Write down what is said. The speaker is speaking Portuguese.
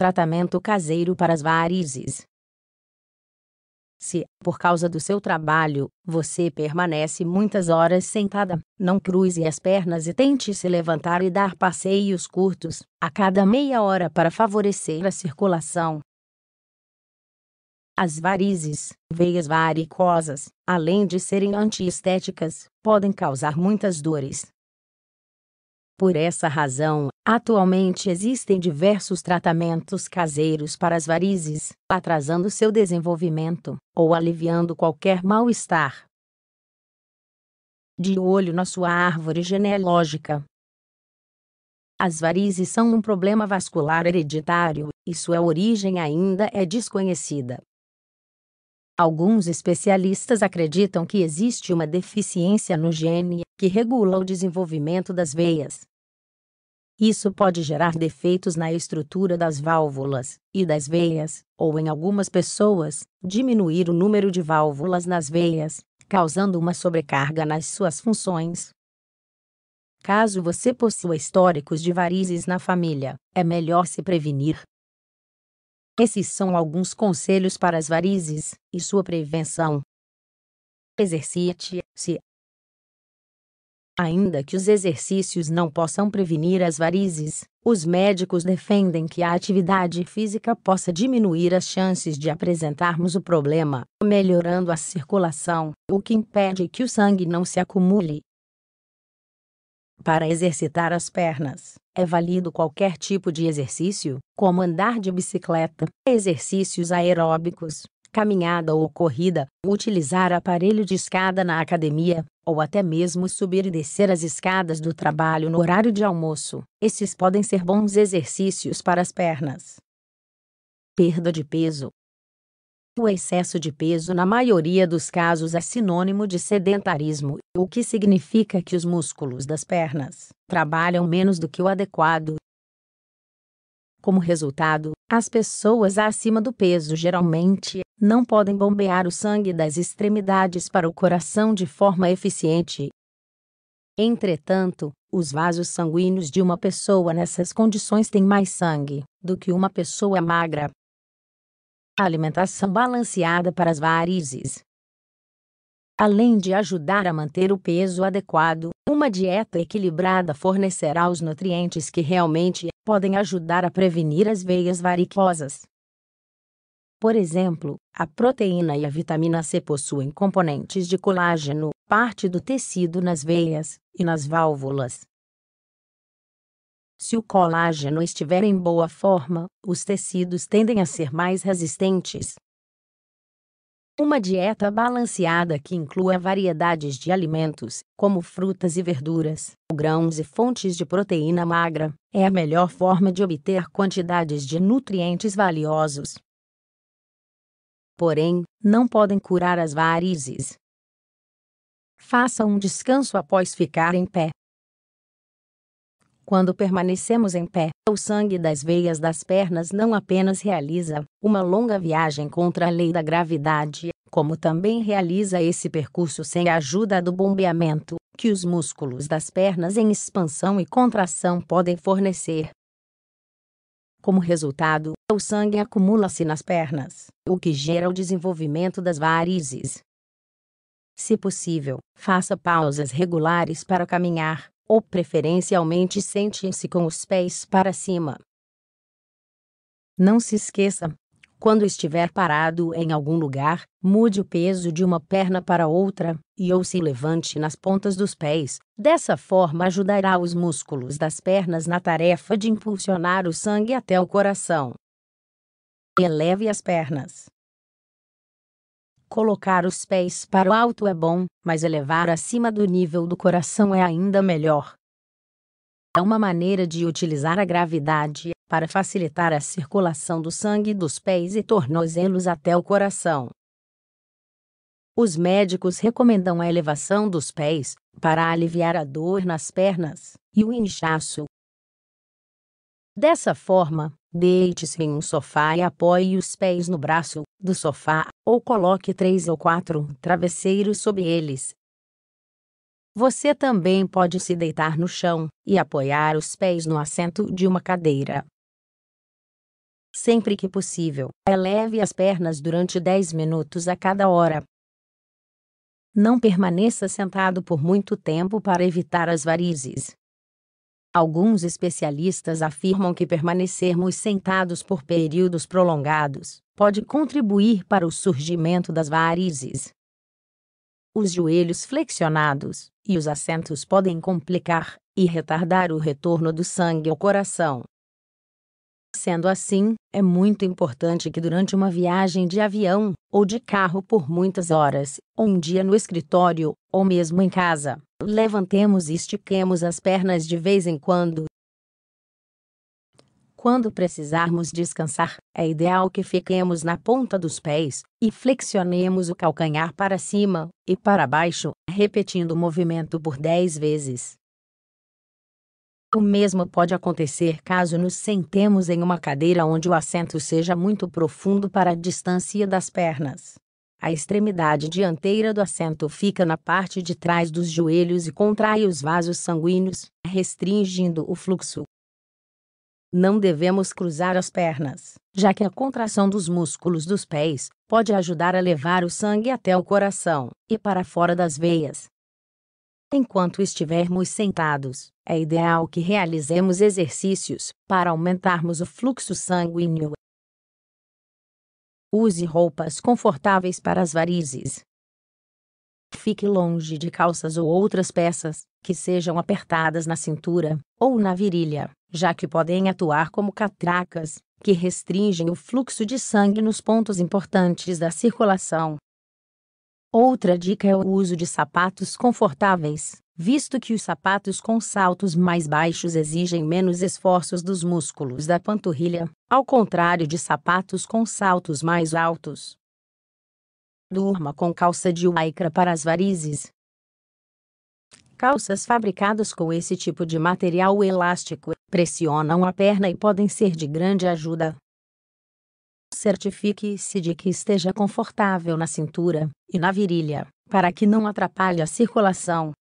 Tratamento caseiro para as varizes. Se, por causa do seu trabalho, você permanece muitas horas sentada, não cruze as pernas e tente se levantar e dar passeios curtos, a cada meia hora para favorecer a circulação. As varizes, veias varicosas, além de serem antiestéticas, podem causar muitas dores, por essa razão, atualmente existem diversos tratamentos caseiros para as varizes, atrasando seu desenvolvimento ou aliviando qualquer mal-estar. De olho na sua árvore genealógica. As varizes são um problema vascular hereditário e sua é origem ainda é desconhecida. Alguns especialistas acreditam que existe uma deficiência no gene que regula o desenvolvimento das veias. Isso pode gerar defeitos na estrutura das válvulas e das veias, ou em algumas pessoas, diminuir o número de válvulas nas veias, causando uma sobrecarga nas suas funções. Caso você possua históricos de varizes na família, é melhor se prevenir esses são alguns conselhos para as varizes e sua prevenção. Exercite-se. Ainda que os exercícios não possam prevenir as varizes, os médicos defendem que a atividade física possa diminuir as chances de apresentarmos o problema, melhorando a circulação, o que impede que o sangue não se acumule para exercitar as pernas, é válido qualquer tipo de exercício, como andar de bicicleta, exercícios aeróbicos, caminhada ou corrida, utilizar aparelho de escada na academia, ou até mesmo subir e descer as escadas do trabalho no horário de almoço. Esses podem ser bons exercícios para as pernas. Perda de peso o excesso de peso na maioria dos casos é sinônimo de sedentarismo, o que significa que os músculos das pernas trabalham menos do que o adequado. Como resultado, as pessoas acima do peso geralmente não podem bombear o sangue das extremidades para o coração de forma eficiente. Entretanto, os vasos sanguíneos de uma pessoa nessas condições têm mais sangue do que uma pessoa magra, Alimentação balanceada para as varizes. Além de ajudar a manter o peso adequado, uma dieta equilibrada fornecerá os nutrientes que realmente podem ajudar a prevenir as veias varicosas. Por exemplo, a proteína e a vitamina C possuem componentes de colágeno, parte do tecido nas veias e nas válvulas. Se o colágeno estiver em boa forma, os tecidos tendem a ser mais resistentes. Uma dieta balanceada que inclua variedades de alimentos, como frutas e verduras, grãos e fontes de proteína magra, é a melhor forma de obter quantidades de nutrientes valiosos. Porém, não podem curar as varizes. Faça um descanso após ficar em pé, quando permanecemos em pé, o sangue das veias das pernas não apenas realiza uma longa viagem contra a lei da gravidade, como também realiza esse percurso sem a ajuda do bombeamento que os músculos das pernas em expansão e contração podem fornecer. Como resultado, o sangue acumula-se nas pernas, o que gera o desenvolvimento das varizes. Se possível, faça pausas regulares para caminhar, ou preferencialmente sente se com os pés para cima. Não se esqueça, quando estiver parado em algum lugar, mude o peso de uma perna para outra e ou se levante nas pontas dos pés. Dessa forma ajudará os músculos das pernas na tarefa de impulsionar o sangue até o coração. Eleve as pernas. Colocar os pés para o alto é bom, mas elevar acima do nível do coração é ainda melhor. É uma maneira de utilizar a gravidade para facilitar a circulação do sangue dos pés e tornozelos até o coração. Os médicos recomendam a elevação dos pés para aliviar a dor nas pernas e o inchaço Dessa forma, deite-se em um sofá e apoie os pés no braço do sofá, ou coloque três ou quatro travesseiros sobre eles. Você também pode se deitar no chão e apoiar os pés no assento de uma cadeira. Sempre que possível, eleve as pernas durante 10 minutos a cada hora. Não permaneça sentado por muito tempo para evitar as varizes. Alguns especialistas afirmam que permanecermos sentados por períodos prolongados pode contribuir para o surgimento das varizes. Os joelhos flexionados e os assentos podem complicar e retardar o retorno do sangue ao coração, Sendo assim, é muito importante que durante uma viagem de avião, ou de carro por muitas horas, ou um dia no escritório, ou mesmo em casa, levantemos e estiquemos as pernas de vez em quando. Quando precisarmos descansar, é ideal que fiquemos na ponta dos pés e flexionemos o calcanhar para cima e para baixo, repetindo o movimento por 10 vezes. O mesmo pode acontecer caso nos sentemos em uma cadeira onde o assento seja muito profundo para a distância das pernas. A extremidade dianteira do assento fica na parte de trás dos joelhos e contrai os vasos sanguíneos, restringindo o fluxo. Não devemos cruzar as pernas, já que a contração dos músculos dos pés pode ajudar a levar o sangue até o coração e para fora das veias, Enquanto estivermos sentados, é ideal que realizemos exercícios para aumentarmos o fluxo sanguíneo. Use roupas confortáveis para as varizes. Fique longe de calças ou outras peças que sejam apertadas na cintura ou na virilha, já que podem atuar como catracas, que restringem o fluxo de sangue nos pontos importantes da circulação, Outra dica é o uso de sapatos confortáveis, visto que os sapatos com saltos mais baixos exigem menos esforços dos músculos da panturrilha, ao contrário de sapatos com saltos mais altos. Durma com calça de lycra para as varizes. Calças fabricadas com esse tipo de material elástico pressionam a perna e podem ser de grande ajuda, Certifique-se de que esteja confortável na cintura e na virilha, para que não atrapalhe a circulação,